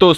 तो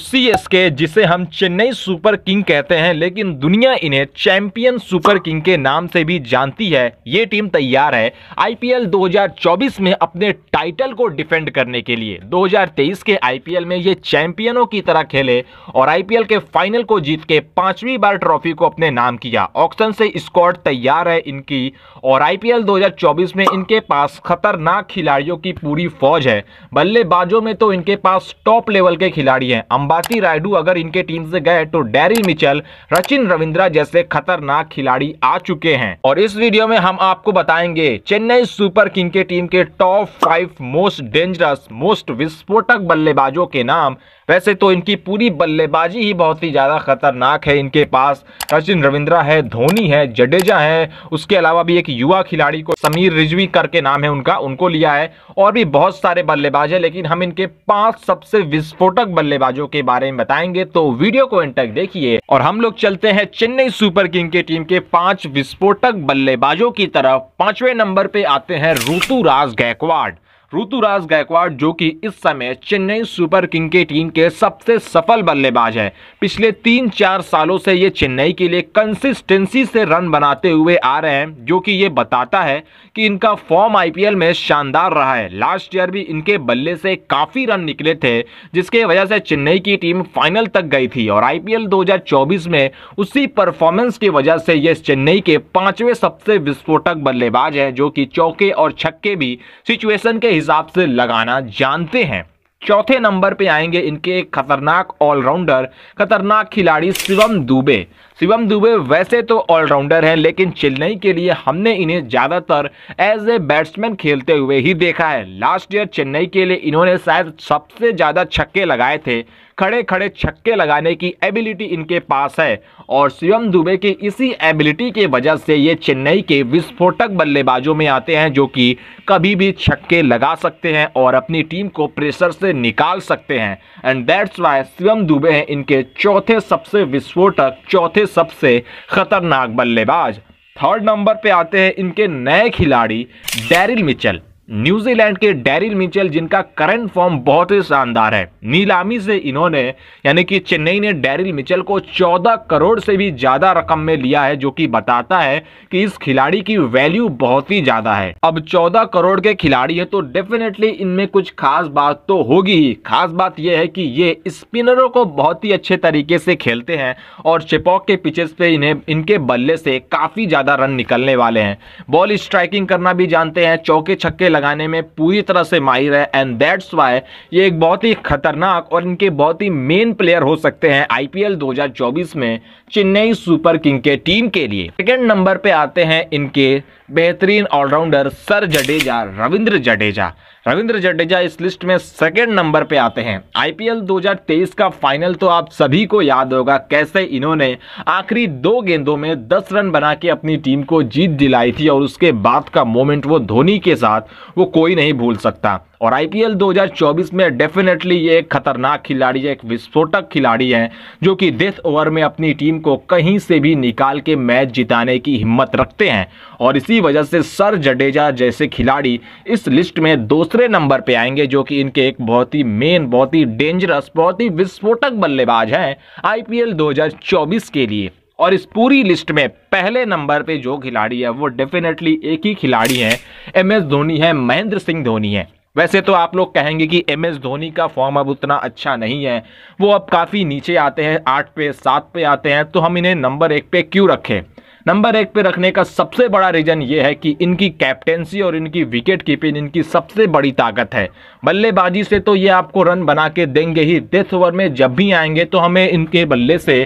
के जिसे हम चेन्नई सुपर किंग कहते हैं लेकिन दुनिया इन्हें चैंपियन सुपर किंग के नाम से भी जानती है ये टीम तैयार है आईपीएल 2024 में अपने टाइटल को डिफेंड करने के लिए 2023 के आईपीएल में ये चैंपियनों की तरह खेले और आईपीएल के फाइनल को जीत के पांचवी बार ट्रॉफी को अपने नाम किया ऑक्शन से स्क्वाड तैयार है इनकी और आईपीएल 2024 में इनके पास खतरनाक खिलाड़ियों की पूरी फौज है बल्लेबाजों में तो इनके पास टॉप लेवल के खिलाड़ी हैं अंबाती रायडू अगर इनके टीम से गए तो डेरिल मिचल रचिन रविंद्रा जैसे खतरनाक खिलाड़ी आ चुके हैं और इस वीडियो में हम आपको बताएंगे चेन्नई सुपर किंग के टीम के top five most dangerous most विस्फोटक बल्लेबाजों के नाम वैसे तो इनकी पूरी बल्लेबाजी ही बहुत ही ज़्यादा खतरनाक है इनके पास सचिन रविंद्रा है धोनी है जडेजा है उसके अलावा भी एक युवा खिलाड़ी को समीर रिजवी करके नाम है उनका उनको लिया है और भी बहुत सारे बल्लेबाज है लेकिन हम इनके पांच सबसे विस्फोटक बल्लेबाजों जहाजों के बारे में बताएंगे तो वीडियो को एंड तक देखिए और हम लोग चलते हैं चेन्नई सुपर किंग की टीम के पांच विस्फोटक बल्लेबाजों की तरफ पांचवें नंबर पे आते हैं ऋतुराज गायकवाड़ ऋतुराज गायकवाड़ जो कि इस समय चेन्नई सुपर किंग के टीम के सबसे सफल बल्लेबाज हैं पिछले तीन चार सालों से ये चेन्नई के लिए कंसिस्टेंसी से रन बनाते हुए आ रहे हैं जो कि ये बताता है कि इनका फॉर्म आईपीएल में शानदार रहा है लास्ट ईयर भी इनके बल्ले से काफ़ी रन निकले थे जिसके वजह से चेन्नई की टीम फाइनल तक गई थी और आईपीएल 2024 में उसी परफॉर्मेंस की वजह से ये चेन्नई के पाँचवें सबसे विस्फोटक बल्लेबाज हैं जो कि चौके और छक्के भी सिचुएशन के हिसाब से लगाना जानते हैं चौथे नंबर पे आएंगे इनके खतरनाक ऑलराउंडर खतरनाक खिलाड़ी शिवम दुबे शिवम दुबे वैसे तो ऑलराउंडर हैं लेकिन चेन्नई के लिए हमने इन्हें ज़्यादातर एज ए बैट्समैन खेलते हुए ही देखा है लास्ट ईयर चेन्नई के लिए इन्होंने शायद सबसे ज़्यादा छक्के लगाए थे खड़े खड़े छक्के लगाने की एबिलिटी इनके पास है और शिवम दुबे की इसी एबिलिटी के वजह से ये चेन्नई के विस्फोटक बल्लेबाजों में आते हैं जो कि कभी भी छक्के लगा सकते हैं और अपनी टीम को प्रेशर से निकाल सकते हैं and that's why Shivam Dube हैं इनके चौथे सबसे विस्फोटक चौथे सबसे खतरनाक बल्लेबाज थर्ड नंबर पे आते हैं इनके नए खिलाड़ी डैरिल मिचल न्यूजीलैंड के डेरिल मिचेल जिनका करंट फॉर्म बहुत ही शानदार है नीलामी से इन्होंने यानी कि चेन्नई ने डेरिल मिचेल को 14 करोड़ से भी ज्यादा रकम में लिया है जो कि बताता है कि इस खिलाड़ी की वैल्यू बहुत ही ज्यादा है अब 14 करोड़ के खिलाड़ी है तो डेफिनेटली इनमें कुछ खास बात तो होगी ही खास बात यह है कि ये स्पिनरों को बहुत ही अच्छे तरीके से खेलते हैं और चिपॉक के पिचेस पे इन्हें इनके बल्ले से काफी ज्यादा रन निकलने वाले हैं बॉल स्ट्राइकिंग करना भी जानते हैं चौके छक्के लगाने में पूरी तरह से माहिर है एंड दैट्स वाई ये एक बहुत ही खतरनाक और इनके बहुत ही मेन प्लेयर हो सकते हैं आईपीएल 2024 में चेन्नई सुपर किंग के टीम के लिए सेकेंड नंबर पे आते हैं इनके बेहतरीन ऑलराउंडर सर जडेजा रविंद्र जडेजा रविंद्र जडेजा इस लिस्ट में सेकेंड नंबर पे आते हैं आईपीएल 2023 का फाइनल तो आप सभी को याद होगा कैसे इन्होंने आखिरी दो गेंदों में 10 रन बना के अपनी टीम को जीत दिलाई थी और उसके बाद का मोमेंट वो धोनी के साथ वो कोई नहीं भूल सकता और आईपीएल 2024 में डेफिनेटली ये एक खतरनाक खिलाड़ी है एक विस्फोटक खिलाड़ी है जो कि डेथ ओवर में अपनी टीम को कहीं से भी निकाल के मैच जिताने की हिम्मत रखते हैं और इसी वजह से सर जडेजा जैसे खिलाड़ी इस लिस्ट में दूसरे नंबर पर आएंगे जो कि इनके एक बहुत ही मेन बहुत ही डेंजरस बहुत ही विस्फोटक बल्लेबाज हैं आई 2024 के लिए और इस पूरी लिस्ट में पहले नंबर पे जो खिलाड़ी है वो डेफिनेटली एक ही खिलाड़ी है एम एस धोनी है महेंद्र सिंह धोनी है वैसे तो आप लोग कहेंगे कि एम एस धोनी का फॉर्म अब उतना अच्छा नहीं है वो अब काफ़ी नीचे आते हैं आठ पे सात पे आते हैं तो हम इन्हें नंबर एक पे क्यों रखें नंबर एक पे रखने का सबसे बड़ा रीजन ये है कि इनकी कैप्टेंसी और इनकी विकेट कीपिंग इनकी सबसे बड़ी ताकत है बल्लेबाजी से तो ये आपको रन बना के देंगे ही डेथ ओवर में जब भी आएंगे तो हमें इनके बल्ले से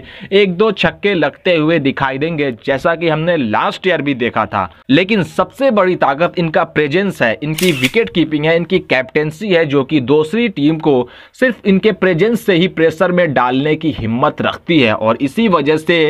एक दो छक्के लगते हुए दिखाई देंगे जैसा कि हमने लास्ट ईयर भी देखा था लेकिन सबसे बड़ी ताकत इनका प्रेजेंस है इनकी विकेट कीपिंग है इनकी कैप्टेंसी है जो कि दूसरी टीम को सिर्फ इनके प्रेजेंस से ही प्रेशर में डालने की हिम्मत रखती है और इसी वजह से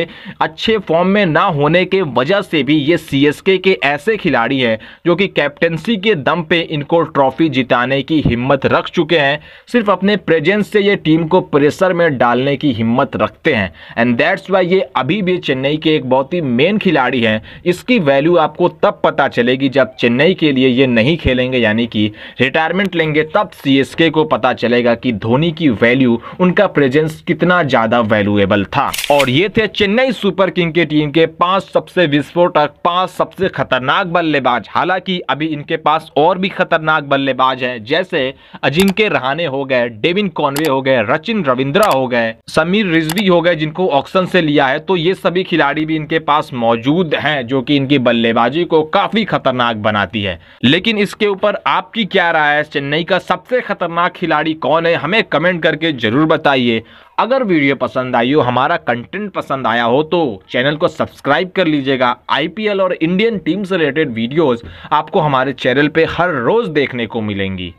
अच्छे फॉर्म में ना होने होने के वजह से भी ये सी के ऐसे खिलाड़ी हैं जो कि कैप्टनसी के दम पे इनको ट्रॉफी जिताने की हिम्मत रख चुके हैं सिर्फ अपने प्रेजेंस से ये टीम को प्रेशर में डालने की हिम्मत रखते हैं एंड दैट्स वाई ये अभी भी चेन्नई के एक बहुत ही मेन खिलाड़ी हैं इसकी वैल्यू आपको तब पता चलेगी जब चेन्नई के लिए ये नहीं खेलेंगे यानी कि रिटायरमेंट लेंगे तब सी को पता चलेगा कि धोनी की वैल्यू उनका प्रेजेंस कितना ज़्यादा वैल्यूएबल था और ये थे चेन्नई सुपर किंग के टीम के पांच पांच सबसे विस्फोटक पांच सबसे खतरनाक बल्लेबाज हालांकि अभी इनके पास और भी खतरनाक बल्लेबाज हैं जैसे अजिंक्य रहाने हो गए डेविन कॉनवे हो गए रचिन रविंद्रा हो गए समीर रिजवी हो गए जिनको ऑक्शन से लिया है तो ये सभी खिलाड़ी भी इनके पास मौजूद है जो की इनकी बल्लेबाजी को काफी खतरनाक बनाती है लेकिन इसके ऊपर आपकी क्या राय है चेन्नई का सबसे खतरनाक खिलाड़ी कौन है हमें कमेंट करके जरूर बताइए अगर वीडियो पसंद आई हो हमारा कंटेंट पसंद आया हो तो चैनल को सब्सक्राइब कर लीजिएगा आईपीएल और इंडियन टीम से रिलेटेड वीडियोस आपको हमारे चैनल पे हर रोज़ देखने को मिलेंगी